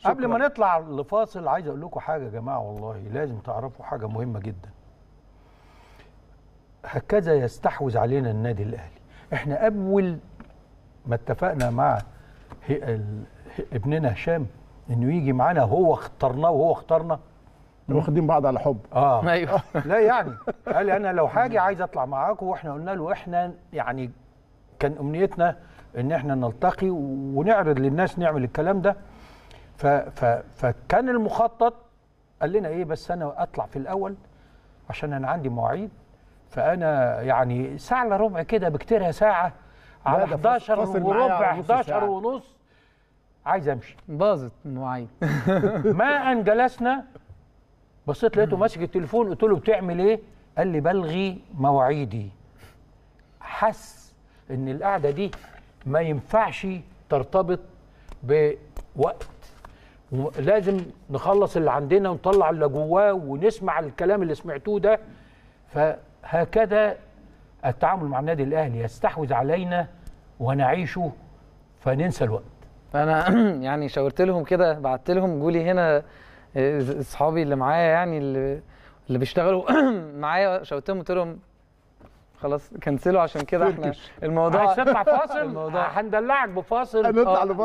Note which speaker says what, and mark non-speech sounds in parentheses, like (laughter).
Speaker 1: شكرا. قبل ما نطلع لفاصل عايز اقول لكم حاجه يا جماعه والله لازم تعرفوا حاجه مهمه جدا هكذا يستحوذ علينا النادي الاهلي احنا
Speaker 2: اول ما اتفقنا مع ابننا هشام انه يجي معانا هو اخترناه وهو اختارنا واخدين بعض على حب اه (laughs)
Speaker 3: ايوه
Speaker 1: (laughs) لا يعني قال انا لو حاجه عايز اطلع معاكم واحنا قلنا له احنا يعني كان امنيتنا ان احنا نلتقي ونعرض للناس نعمل الكلام ده ف ف فكان المخطط قال لنا ايه بس انا اطلع في الاول عشان انا عندي مواعيد فانا يعني ساعه الا ربع كده بكتيرها ساعه على 11 وربع 11 ونص عايز امشي باظت المواعيد (laughs) ما ان جلسنا بصيت لقيته (laughs) ماسك التليفون قلت له بتعمل ايه؟ قال لي بلغي مواعيدي حس ان القعده دي ما ينفعش ترتبط بوقت لازم نخلص اللي عندنا ونطلع اللي جواه ونسمع الكلام اللي سمعتوه ده فهكذا التعامل مع النادي الاهلي يستحوذ علينا
Speaker 3: ونعيشه فننسى الوقت انا (clears throat) يعني شاورت لهم كده بعت لهم جولي هنا اصحابي اللي معايا يعني اللي, اللي بيشتغلوا (clears throat) معايا شاورت لهم قلت لهم خلاص كنسلوا عشان كده احنا الموضوع عايز تطلع فاصل (laughs) هندلعك بفاصل هنطلع آه. لفاصل